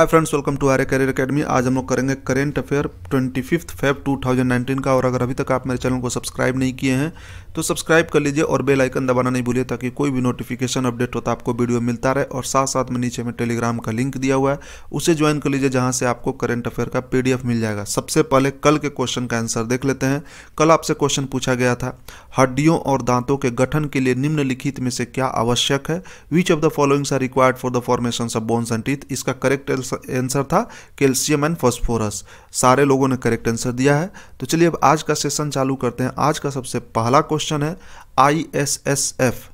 hi friends welcome to our career academy आज हम लोग करेंगे current affair twenty fifth Feb two thousand nineteen का और अगर अभी तक आप मेरे चैनल को सब्सक्राइब नहीं किए हैं तो सब्सक्राइब कर लीजिए और बेल आइकन दबाना नहीं भूलिए ताकि कोई भी नोटिफिकेशन अपडेट होता आपको वीडियो मिलता रहे और साथ साथ में नीचे में टेलीग्राम का लिंक दिया हुआ है उसे ज्वाइन कर लीजिए जहाँ से आपको करेंट अफेयर का पी मिल जाएगा सबसे पहले कल के क्वेश्चन का आंसर देख लेते हैं कल आपसे क्वेश्चन पूछा गया था हड्डियों और दांतों के गठन के लिए निम्नलिखित में से क्या आवश्यक है which of the followings are required for the formation of bones and teeth इसका करेक्ट आंसर था कैल्शियम एंड फॉस्फोरस सारे लोगों ने करेक्ट आंसर दिया है तो चलिए अब आज का सेशन चालू करते हैं आज का सबसे पहला क्वेश्चन है एफ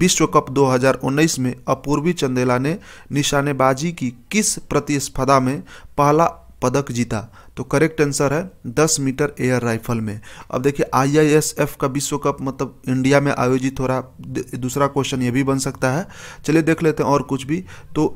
विश्व कप 2019 में अपूर्वी चंदेला ने निशानेबाजी की किस प्रतिस्पर्धा में पहला पदक जीता तो करेक्ट आंसर है 10 मीटर एयर राइफल में अब देखिए आईआईएसएफ का विश्व कप मतलब इंडिया में आयोजित हो रहा दूसरा क्वेश्चन ये भी बन सकता है चलिए देख लेते हैं और कुछ भी तो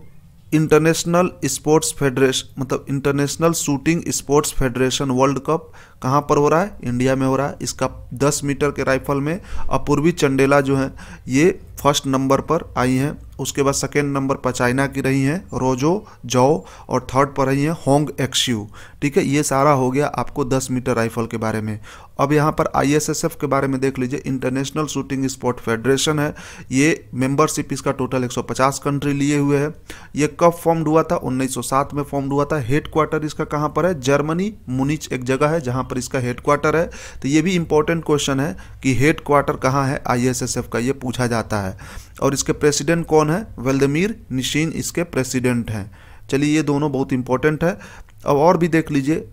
इंटरनेशनल स्पोर्ट्स फेडरेशन मतलब international shooting sports federation world cup कहाँ पर हो रहा है इंडिया में हो रहा है इसका 10 मीटर के राइफल में अपूर्वी चंडेला जो है ये फर्स्ट नंबर पर आई हैं उसके बाद सेकेंड नंबर पर चाइना की रही हैं रोजो जाओ और थर्ड पर रही हैं होंग एक्स्यू ठीक है ये सारा हो गया आपको 10 मीटर राइफल के बारे में अब यहाँ पर आईएसएसएफ के बारे में देख लीजिए इंटरनेशनल शूटिंग स्पोर्ट फेडरेशन है ये मेंबरशिप इसका टोटल 150 कंट्री लिए हुए है ये कब फॉर्म्ड हुआ था 1907 में फॉर्म्ड हुआ था हेड क्वार्टर इसका कहाँ पर है जर्मनी मुनिच एक जगह है जहाँ पर इसका हेड क्वार्टर है तो ये भी इम्पोर्टेंट क्वेश्चन है कि हेड क्वार्टर कहाँ है आईएसएसएफ का ये पूछा जाता है और इसके प्रेसिडेंट कौन है वेल्दमीर निशीन इसके प्रेसिडेंट हैं चलिए ये दोनों बहुत इंपॉर्टेंट है अब और भी देख लीजिए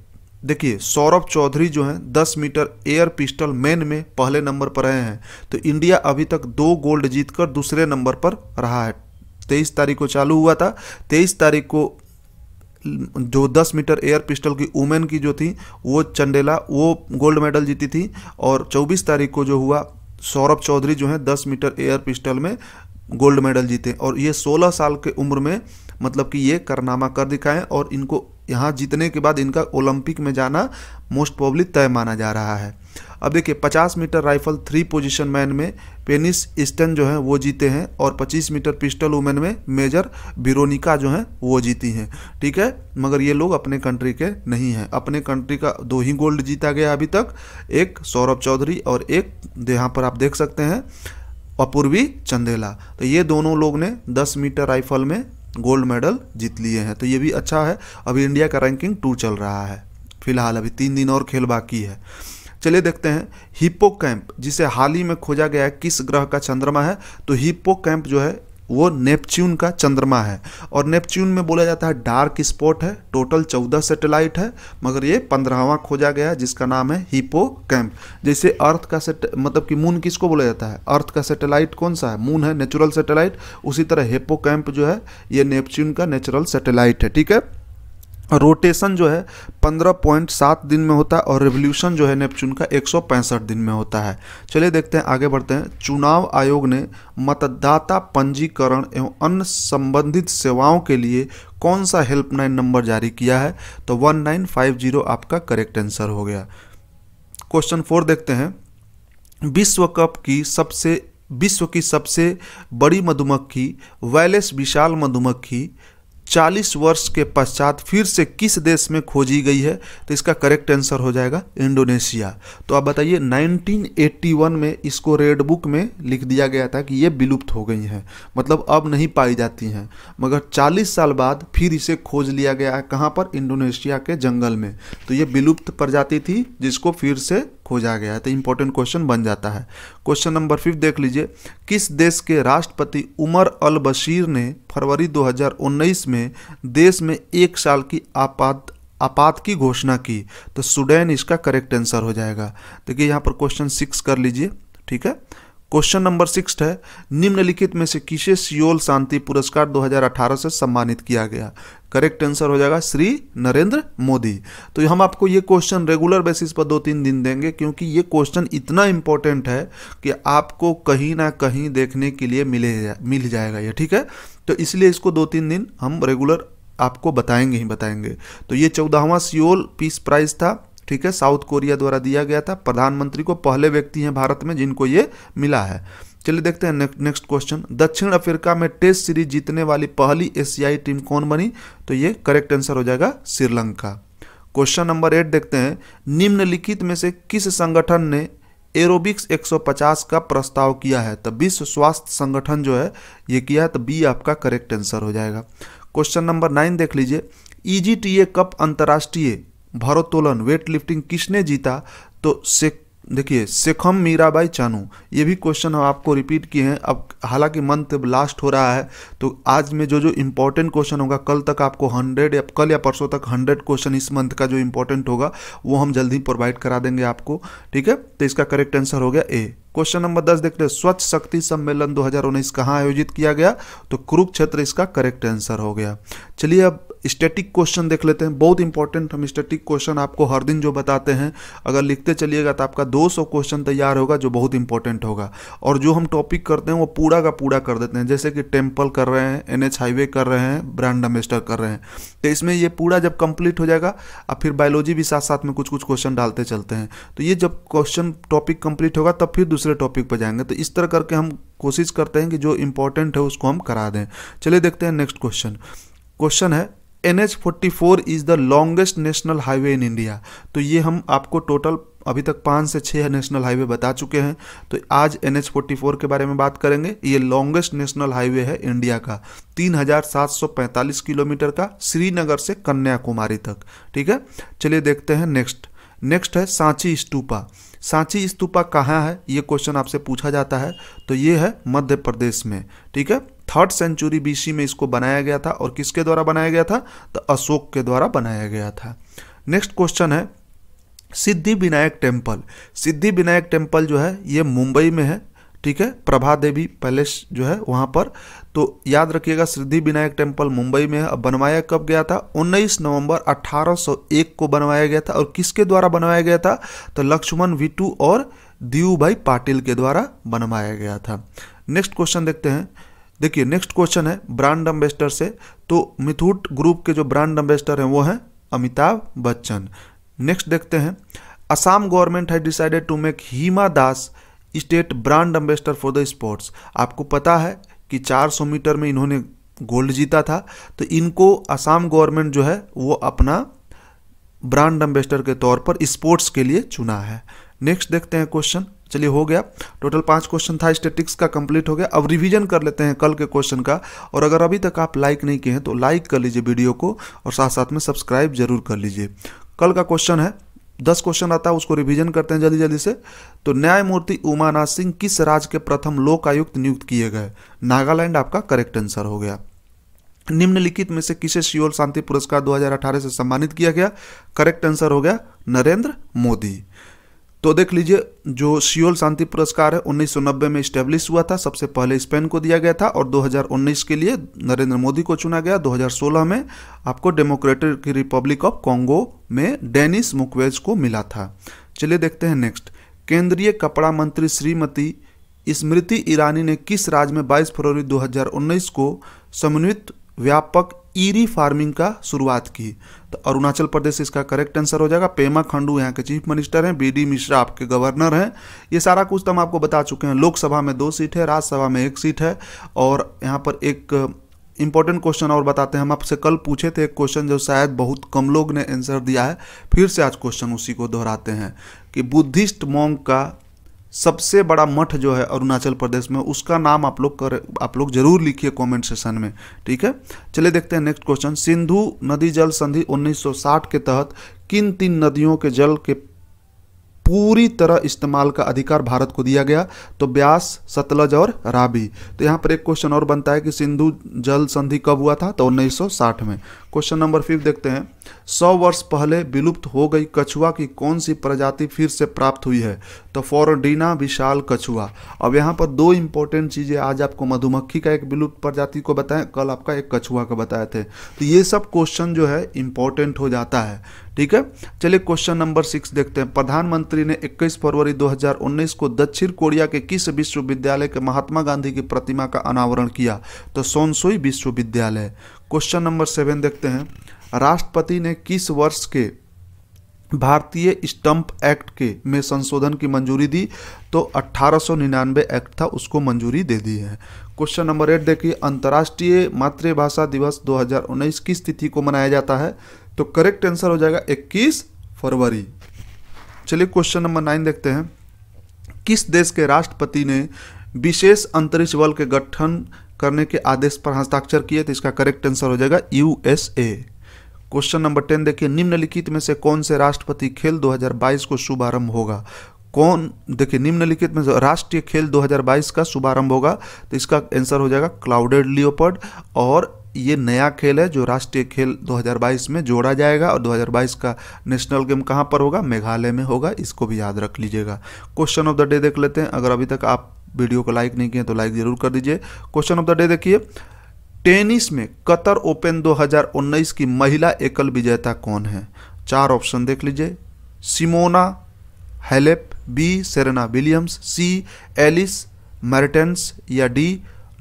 देखिए सौरभ चौधरी जो हैं 10 मीटर एयर पिस्टल मैन में पहले नंबर पर रहे हैं तो इंडिया अभी तक दो गोल्ड जीतकर दूसरे नंबर पर रहा है तेईस तारीख को चालू हुआ था तेईस तारीख को जो 10 मीटर एयर पिस्टल की वुमेन की जो थी वो चंडेला वो गोल्ड मेडल जीती थी और 24 तारीख को जो हुआ सौरभ चौधरी जो है 10 मीटर एयर पिस्टल में गोल्ड मेडल जीते और ये 16 साल के उम्र में मतलब कि ये कारनामा कर दिखाएं और इनको यहाँ जीतने के बाद इनका ओलंपिक में जाना मोस्ट पॉबली तय माना जा रहा है अब देखिए 50 metre rifle three position man में पेनिस ईस्टन जो है वो जीते हैं और 25 मीटर पिस्टल वुमेन में मेजर बिरोनिका जो हैं वो जीती हैं ठीक है मगर ये लोग अपने कंट्री के नहीं हैं अपने कंट्री का दो ही गोल्ड जीता गया अभी तक एक सौरभ चौधरी और एक यहाँ पर आप देख सकते हैं अपूर्वी चंदेला तो ये दोनों लोग ने 10 मीटर राइफल में गोल्ड मेडल जीत लिए हैं तो ये भी अच्छा है अभी इंडिया का रैंकिंग टू चल रहा है फिलहाल अभी तीन दिन और खेल बाकी है चलिए देखते हैं हिप्पो कैंप जिसे हाल ही में खोजा गया है किस ग्रह का चंद्रमा है तो हिप्पो कैंप जो है वो नेपच्यून का चंद्रमा है और नेपच्यून में बोला जाता है डार्क स्पॉट है टोटल चौदह सैटेलाइट है मगर ये पंद्रहवा खोजा गया है जिसका नाम है हिपो कैंप जैसे अर्थ का सेट मतलब कि मून किसको बोला जाता है अर्थ का सैटेलाइट कौन सा है मून है नेचुरल सैटेलाइट उसी तरह हिपो कैंप जो है ये नेपच्यून का नेचुरल सेटेलाइट है ठीक है रोटेशन जो है 15.7 दिन में होता है और रेवोल्यूशन जो है नेपच्यून का एक दिन में होता है चलिए देखते हैं आगे बढ़ते हैं चुनाव आयोग ने मतदाता पंजीकरण एवं अन्य संबंधित सेवाओं के लिए कौन सा हेल्पलाइन नंबर जारी किया है तो 1950 आपका करेक्ट आंसर हो गया क्वेश्चन फोर देखते हैं विश्व कप की सबसे विश्व की सबसे बड़ी मधुमक्खी वैलेस विशाल मधुमक्खी 40 वर्ष के पश्चात फिर से किस देश में खोजी गई है तो इसका करेक्ट आंसर हो जाएगा इंडोनेशिया तो आप बताइए 1981 में इसको रेड बुक में लिख दिया गया था कि ये विलुप्त हो गई हैं मतलब अब नहीं पाई जाती हैं मगर 40 साल बाद फिर इसे खोज लिया गया है कहाँ पर इंडोनेशिया के जंगल में तो ये विलुप्त प्रजाति थी जिसको फिर से खोजा गया है तो इंपॉर्टेंट क्वेश्चन बन जाता है क्वेश्चन नंबर फिफ्थ देख लीजिए किस देश के राष्ट्रपति उमर अल बशीर ने फरवरी 2019 में देश में एक साल की आपात आपात की घोषणा की तो सुडैन इसका करेक्ट आंसर हो जाएगा देखिए यहाँ पर क्वेश्चन सिक्स कर लीजिए ठीक है क्वेश्चन नंबर सिक्स है निम्नलिखित में से किसे सियोल शांति पुरस्कार 2018 से सम्मानित किया गया करेक्ट आंसर हो जाएगा श्री नरेंद्र मोदी तो हम आपको ये क्वेश्चन रेगुलर बेसिस पर दो तीन दिन देंगे क्योंकि ये क्वेश्चन इतना इम्पोर्टेंट है कि आपको कहीं ना कहीं देखने के लिए मिले जा, मिल जाएगा ये ठीक है तो इसलिए इसको दो तीन दिन हम रेगुलर आपको बताएंगे ही बताएंगे तो ये चौदहवा सियोल पीस प्राइज था ठीक है साउथ कोरिया द्वारा दिया गया था प्रधानमंत्री को पहले व्यक्ति हैं भारत में जिनको ये मिला है चलिए देखते हैं नेक्स्ट क्वेश्चन दक्षिण अफ्रीका में टेस्ट सीरीज जीतने वाली पहली एशियाई टीम कौन बनी तो ये करेक्ट आंसर हो जाएगा श्रीलंका क्वेश्चन नंबर एट देखते हैं निम्नलिखित में से किस संगठन ने एरोबिक्स 150 का प्रस्ताव किया है तो विश्व स्वास्थ्य संगठन जो है ये किया है तो बी आपका करेक्ट आंसर हो जाएगा क्वेश्चन नंबर नाइन देख लीजिए ई टी ए कप अंतर्राष्ट्रीय भरोत्तोलन वेट लिफ्टिंग किसने जीता तो से देखिए शेखम मीराबाई चानू ये भी क्वेश्चन हम आपको रिपीट किए हैं अब हालांकि मंथ लास्ट हो रहा है तो आज में जो जो इम्पोर्टेंट क्वेश्चन होगा कल तक आपको हंड्रेड या कल या परसों तक हंड्रेड क्वेश्चन इस मंथ का जो इम्पोर्टेंट होगा वो हम जल्दी प्रोवाइड करा देंगे आपको ठीक है तो इसका करेक्ट आंसर हो गया ए क्वेश्चन नंबर दस देख रहे स्वच्छ शक्ति सम्मेलन दो कहाँ आयोजित किया गया तो कुरुक्षेत्र इसका करेक्ट आंसर हो गया चलिए अब स्टैटिक क्वेश्चन देख लेते हैं बहुत इंपॉर्टेंट हम स्टैटिक क्वेश्चन आपको हर दिन जो बताते हैं अगर लिखते चलिएगा तो आपका 200 क्वेश्चन तैयार होगा जो बहुत इंपॉर्टेंट होगा और जो हम टॉपिक करते हैं वो पूरा का पूरा कर देते हैं जैसे कि टेम्पल कर रहे हैं एन एच हाईवे कर रहे हैं ब्रांड एम्बेस्टर कर रहे हैं तो इसमें ये पूरा जब कंप्लीट हो जाएगा और फिर बायोलॉजी भी साथ साथ में कुछ कुछ क्वेश्चन डालते चलते हैं तो ये जब क्वेश्चन टॉपिक कंप्लीट होगा तब फिर दूसरे टॉपिक पर जाएंगे तो इस तरह करके हम कोशिश करते हैं कि जो इंपॉर्टेंट है उसको हम करा दें चलिए देखते हैं नेक्स्ट क्वेश्चन क्वेश्चन है N H forty four is the longest national highway in India तो ये हम आपको टोटल अभी तक पाँच से छः नेशनल हाईवे बता चुके हैं तो आज एन एच फोर्टी फोर के बारे में बात करेंगे ये लॉन्गेस्ट नेशनल हाईवे है इंडिया का तीन हजार सात सौ पैंतालीस किलोमीटर का श्रीनगर से कन्याकुमारी तक ठीक है चलिए देखते हैं नेक्स्ट नेक्स्ट है सांची स्तूपा सांची स्तूपा कहाँ है ये क्वेश्चन आपसे पूछा जाता है तो ये है मध्य प्रदेश में ठीक है थर्ड सेंचुरी बीसी में इसको बनाया गया था और किसके द्वारा बनाया गया था तो अशोक के द्वारा बनाया गया था नेक्स्ट क्वेश्चन है सिद्धि विनायक टेम्पल सिद्धि विनायक टेम्पल जो है ये मुंबई में है ठीक है प्रभा देवी पैलेस जो है वहाँ पर तो याद रखिएगा सिद्धि विनायक टेम्पल मुंबई में है अब बनवाया कब गया था 19 नवंबर 1801 को बनवाया गया था और किसके द्वारा बनवाया गया था तो लक्ष्मण विटू और भाई पाटिल के द्वारा बनवाया गया था नेक्स्ट क्वेश्चन देखते हैं देखिए नेक्स्ट क्वेश्चन है ब्रांड एम्बेसडर से तो मिथुट ग्रुप के जो ब्रांड एम्बेसडर हैं वो हैं अमिताभ बच्चन नेक्स्ट देखते हैं असम गवर्नमेंट है decided to make Hima Das state brand ambassador for the sports आपको पता है कि 400 मीटर में इन्होंने गोल्ड जीता था तो इनको असम गवर्नमेंट जो है वो अपना ब्रांड एम्बेसडर के तौर पर स्पोर्ट्स के लिए चुना है नेक्स्ट देखते हैं क्वेश्चन चलिए हो गया टोटल पांच क्वेश्चन था स्टेटिक्स का कंप्लीट हो गया अब रिवीजन कर लेते हैं कल के क्वेश्चन का और अगर अभी तक आप लाइक नहीं किए हैं तो लाइक कर लीजिए वीडियो को और साथ साथ में सब्सक्राइब जरूर कर लीजिए कल का क्वेश्चन है दस क्वेश्चन आता है उसको रिवीजन करते हैं जल्दी जल्दी से तो न्यायमूर्ति उमानाथ सिंह किस राज्य के प्रथम लोक आयुक्त नियुक्त किए गए नागालैंड आपका करेक्ट आंसर हो गया निम्नलिखित में से किसे सियोल शांति पुरस्कार 2018 से सम्मानित किया गया करेक्ट आंसर हो गया नरेंद्र मोदी तो देख लीजिए जो सियोल शांति पुरस्कार है 1990 में स्टेब्लिश हुआ था सबसे पहले स्पेन को दिया गया था और 2019 के लिए नरेंद्र मोदी को चुना गया 2016 में आपको डेमोक्रेटिक रिपब्लिक ऑफ कॉन्गो में डेनिस मुकवेज को मिला था चलिए देखते हैं नेक्स्ट केंद्रीय कपड़ा मंत्री श्रीमती स्मृति ईरानी ने किस राज्य में 22 फरवरी 2019 को समन्वित व्यापक ईरी फार्मिंग का शुरुआत की तो अरुणाचल प्रदेश इसका करेक्ट आंसर हो जाएगा पेमा खंडू यहाँ के चीफ मिनिस्टर हैं बीडी मिश्रा आपके गवर्नर हैं ये सारा कुछ तो हम आपको बता चुके हैं लोकसभा में दो सीट है राज्यसभा में एक सीट है और यहाँ पर एक इम्पॉर्टेंट क्वेश्चन और बताते हैं हम आपसे कल पूछे थे एक क्वेश्चन जो शायद बहुत कम लोग ने आंसर दिया है फिर से आज क्वेश्चन उसी को दोहराते हैं कि बुद्धिस्ट मोंग का सबसे बड़ा मठ जो है अरुणाचल प्रदेश में उसका नाम आप लोग कर आप लोग जरूर लिखिए कमेंट सेशन में ठीक है चलिए देखते हैं नेक्स्ट क्वेश्चन सिंधु नदी जल संधि 1960 के तहत किन तीन नदियों के जल के पूरी तरह इस्तेमाल का अधिकार भारत को दिया गया तो ब्यास सतलज और राबी तो यहाँ पर एक क्वेश्चन और बनता है कि सिंधु जल संधि कब हुआ था तो उन्नीस में क्वेश्चन नंबर फिफ्थ देखते हैं सौ वर्ष पहले विलुप्त हो गई कछुआ की कौन सी प्रजाति फिर से प्राप्त हुई है तो फॉरडीना विशाल कछुआ अब यहाँ पर दो इंपॉर्टेंट चीज़ें आज आपको मधुमक्खी का एक विलुप्त प्रजाति को बताएं कल आपका एक कछुआ का बताए थे तो ये सब क्वेश्चन जो है इंपॉर्टेंट हो जाता है ठीक है चलिए क्वेश्चन नंबर सिक्स देखते हैं प्रधानमंत्री ने 21 फरवरी 2019 को दक्षिण कोरिया के किस विश्वविद्यालय के महात्मा गांधी की प्रतिमा का अनावरण किया तो सोनसोई विश्वविद्यालय क्वेश्चन नंबर सेवन देखते हैं राष्ट्रपति ने किस वर्ष के भारतीय स्टंप एक्ट के में संशोधन की मंजूरी दी तो 1899 एक्ट था उसको मंजूरी दे दी है क्वेश्चन नंबर एट देखिए अंतर्राष्ट्रीय मातृभाषा दिवस 2019 किस तिथि को मनाया जाता है तो करेक्ट आंसर हो जाएगा 21 फरवरी चलिए क्वेश्चन नंबर नाइन देखते हैं किस देश के राष्ट्रपति ने विशेष अंतरिक्ष बल के गठन करने के आदेश पर हाँ हस्ताक्षर किए तो इसका करेक्ट आंसर हो जाएगा यूएसए क्वेश्चन नंबर टेन देखिए निम्नलिखित में से कौन से राष्ट्रपति खेल 2022 को शुभारंभ होगा कौन देखिए निम्नलिखित में राष्ट्रीय खेल 2022 का शुभारंभ होगा तो इसका आंसर हो जाएगा क्लाउडेड लियोपर्ड और ये नया खेल है जो राष्ट्रीय खेल 2022 में जोड़ा जाएगा और 2022 का नेशनल गेम कहाँ पर होगा मेघालय में होगा इसको भी याद रख लीजिएगा क्वेश्चन ऑफ द डे देख लेते हैं अगर अभी तक आप वीडियो को लाइक नहीं किए तो लाइक ज़रूर कर दीजिए क्वेश्चन ऑफ द डे देखिए टेनिस में कतर ओपन 2019 की महिला एकल विजेता कौन है चार ऑप्शन देख लीजिए Simona Halep B Serena Williams C Elise Mertens या डी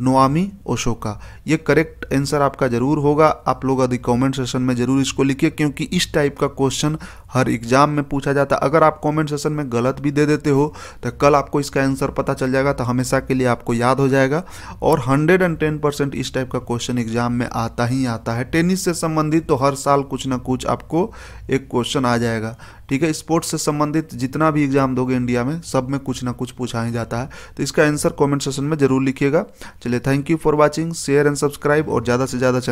नोआमी ओशोका ये करेक्ट आंसर आपका ज़रूर होगा आप लोग अभी कमेंट सेशन में ज़रूर इसको लिखिए क्योंकि इस टाइप का क्वेश्चन हर एग्जाम में पूछा जाता है अगर आप कमेंट सेशन में गलत भी दे देते हो तो कल आपको इसका आंसर पता चल जाएगा तो हमेशा के लिए आपको याद हो जाएगा और हंड्रेड एंड टेन परसेंट इस टाइप का क्वेश्चन एग्जाम में आता ही आता है टेनिस से संबंधित तो हर साल कुछ ना कुछ आपको एक क्वेश्चन आ जाएगा ठीक है स्पोर्ट्स से संबंधित जितना भी एग्जाम दोगे इंडिया में सब में कुछ ना कुछ पूछा ही जाता है तो इसका आंसर कॉमेंट सेशन में जरूर लिखिएगा चलिए thank you for watching share and subscribe और ज़्यादा से ज़्यादा